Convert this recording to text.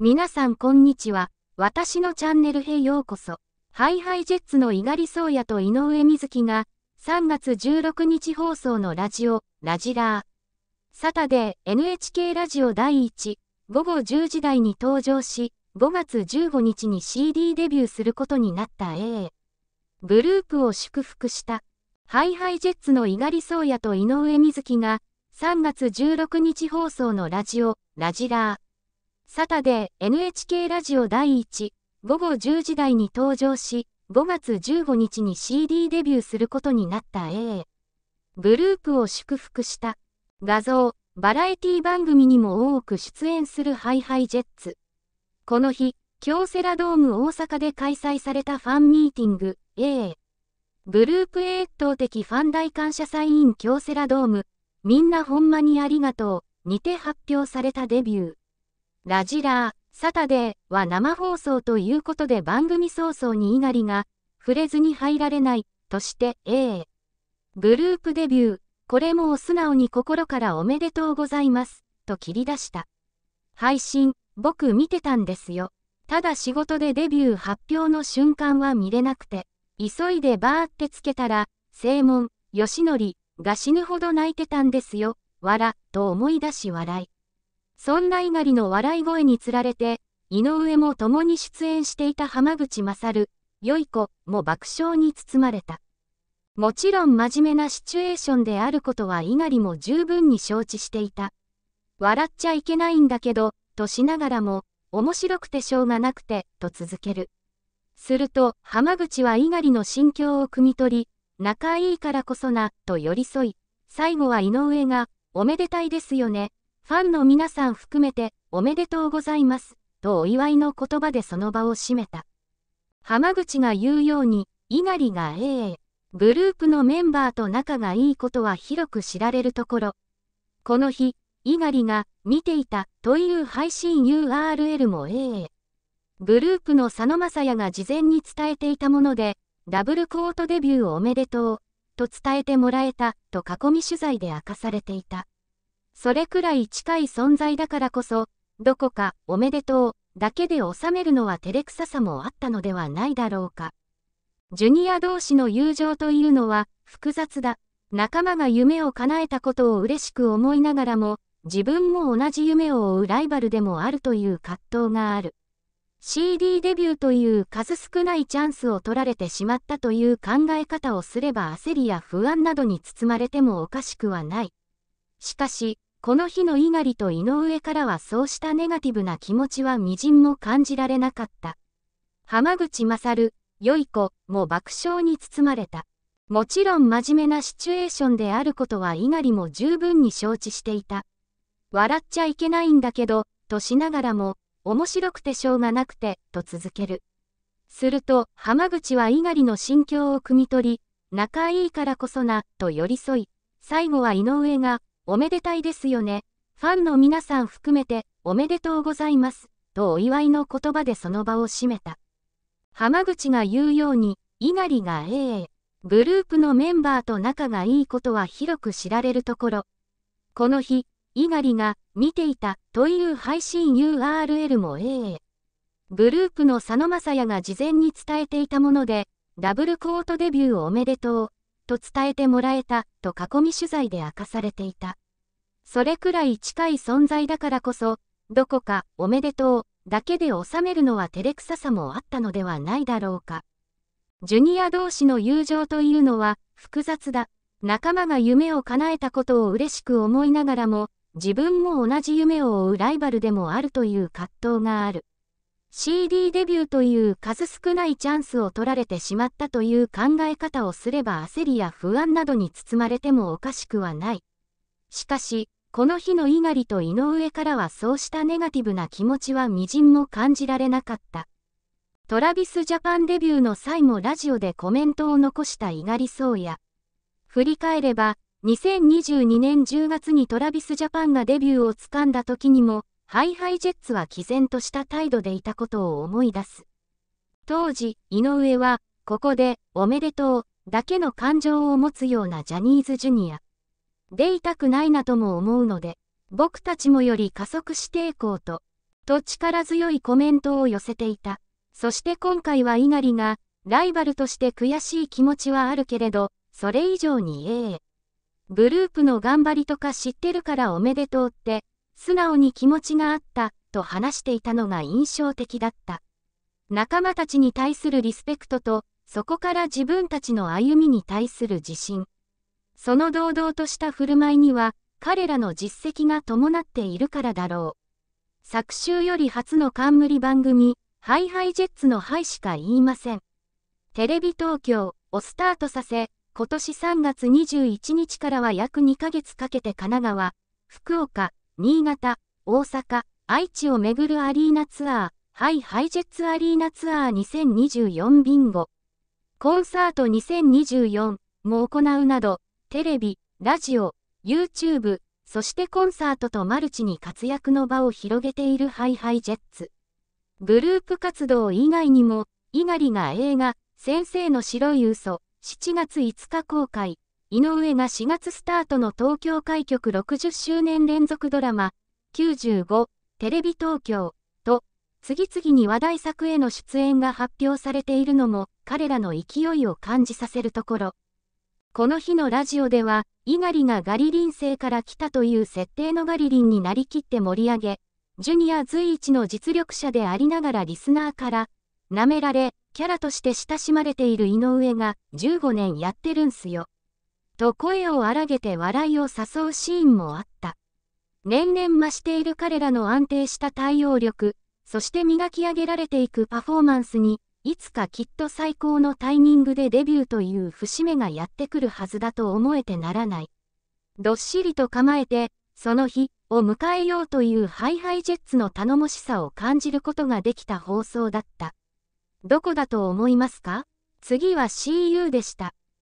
皆さんこんにちは。私のチャンネルへようこそ。ハイハイジェッツの猪狩宗也と井上瑞希が3月16日放送のラジオ、ラジラー。サタデー NHK ラジオ第1午後10時台に登場し、5月15日に CD デビューすることになった A。グループを祝福した。ハイハイジェッツの猪狩宗也と井上瑞希が3月16日放送のラジオ、ラジラー。サタデー NHK ラジオ第1午後10時台に登場し、5月15日に CD デビューすることになった A。グループを祝福した。画像、バラエティ番組にも多く出演するハイハイジェッツ。この日、京セラドーム大阪で開催されたファンミーティング A。グループ A 圧倒的ファン大感謝祭イン京セラドーム、みんなほんまにありがとう、にて発表されたデビュー。ラジラー、サタデーは生放送ということで番組早々に稲荷が、触れずに入られない、として A。グループデビュー、これもお素直に心からおめでとうございます、と切り出した。配信、僕見てたんですよ。ただ仕事でデビュー発表の瞬間は見れなくて、急いでバーってつけたら、正門、吉則が死ぬほど泣いてたんですよ、わら、と思い出し笑い。そんな猪狩の笑い声につられて、井上も共に出演していた浜口勝、良い子も爆笑に包まれた。もちろん真面目なシチュエーションであることは猪狩も十分に承知していた。笑っちゃいけないんだけど、としながらも、面白くてしょうがなくて、と続ける。すると、浜口は猪狩の心境を汲み取り、仲いいからこそな、と寄り添い、最後は井上が、おめでたいですよね、ファンの皆さん含めて、おめでとうございます、とお祝いの言葉でその場を閉めた。浜口が言うように、猪狩が AA、グループのメンバーと仲がいいことは広く知られるところ。この日、猪狩が見ていたという配信 URL も AA。グループの佐野正也が事前に伝えていたもので、ダブルコートデビューおめでとう、と伝えてもらえた、と囲み取材で明かされていた。それくらい近い存在だからこそ、どこかおめでとうだけで収めるのは照れくささもあったのではないだろうか。ジュニア同士の友情というのは複雑だ。仲間が夢を叶えたことを嬉しく思いながらも、自分も同じ夢を追うライバルでもあるという葛藤がある。CD デビューという数少ないチャンスを取られてしまったという考え方をすれば焦りや不安などに包まれてもおかしくはない。しかし、この日の猪狩と井上からはそうしたネガティブな気持ちはみじんも感じられなかった。浜口勝、良い子も爆笑に包まれた。もちろん真面目なシチュエーションであることは猪狩も十分に承知していた。笑っちゃいけないんだけど、としながらも、面白くてしょうがなくて、と続ける。すると、浜口は猪狩の心境を汲み取り、仲いいからこそな、と寄り添い、最後は井上がおめでたいですよね。ファンの皆さん含めて、おめでとうございます、とお祝いの言葉でその場を閉めた。浜口が言うように、猪狩が AA、グループのメンバーと仲がいいことは広く知られるところ。この日、猪狩が見ていたという配信 URL も AA。グループの佐野正也が事前に伝えていたもので、ダブルコートデビューおめでとうと伝えてもらえたと囲み取材で明かされていた。それくらい近い存在だからこそ、どこかおめでとうだけで収めるのは照れくささもあったのではないだろうか。ジュニア同士の友情というのは複雑だ。仲間が夢を叶えたことを嬉しく思いながらも、自分も同じ夢を追うライバルでもあるという葛藤がある。CD デビューという数少ないチャンスを取られてしまったという考え方をすれば焦りや不安などに包まれてもおかしくはない。しかし、この日の猪狩と井上からはそうしたネガティブな気持ちはみじんも感じられなかった。トラビスジャパンデビューの際もラジオでコメントを残した猪狩宗也。振り返れば、2022年10月にトラビスジャパンがデビューをつかんだ時にも、ハイハイジェッツは毅然とした態度でいたことを思い出す。当時、井上は、ここで、おめでとう、だけの感情を持つようなジャニーズジュニア。でいたくないなとも思うので、僕たちもより加速していこうと、と力強いコメントを寄せていた。そして今回は稲荷が、ライバルとして悔しい気持ちはあるけれど、それ以上にええ。グループの頑張りとか知ってるからおめでとうって、素直に気持ちがあった、と話していたのが印象的だった。仲間たちに対するリスペクトと、そこから自分たちの歩みに対する自信。その堂々とした振る舞いには、彼らの実績が伴っているからだろう。昨週より初の冠番組、ハイハイジェッツのハイしか言いません。テレビ東京をスタートさせ、今年3月21日からは約2ヶ月かけて神奈川、福岡、新潟、大阪、愛知をめぐるアリーナツアー、ハイハイジェッツアリーナツアー2024ビンゴ。コンサート2024も行うなど、テレビ、ラジオ、YouTube、そしてコンサートとマルチに活躍の場を広げているハイハイジェッツ。グループ活動以外にも、猪狩が映画、先生の白い嘘、7月5日公開。井上が4月スタートの東京開局60周年連続ドラマ、95テレビ東京と、次々に話題作への出演が発表されているのも、彼らの勢いを感じさせるところ。この日のラジオでは、猪狩がガリリン星から来たという設定のガリリンになりきって盛り上げ、ジュニア随一の実力者でありながらリスナーから、舐められ、キャラとして親しまれている井上が15年やってるんすよ。と声を荒げて笑いを誘うシーンもあった。年々増している彼らの安定した対応力、そして磨き上げられていくパフォーマンスに、いつかきっと最高のタイミングでデビューという節目がやってくるはずだと思えてならない。どっしりと構えて、その日を迎えようというハイハイジェッツの頼もしさを感じることができた放送だった。どこだと思いますか次は CU でした。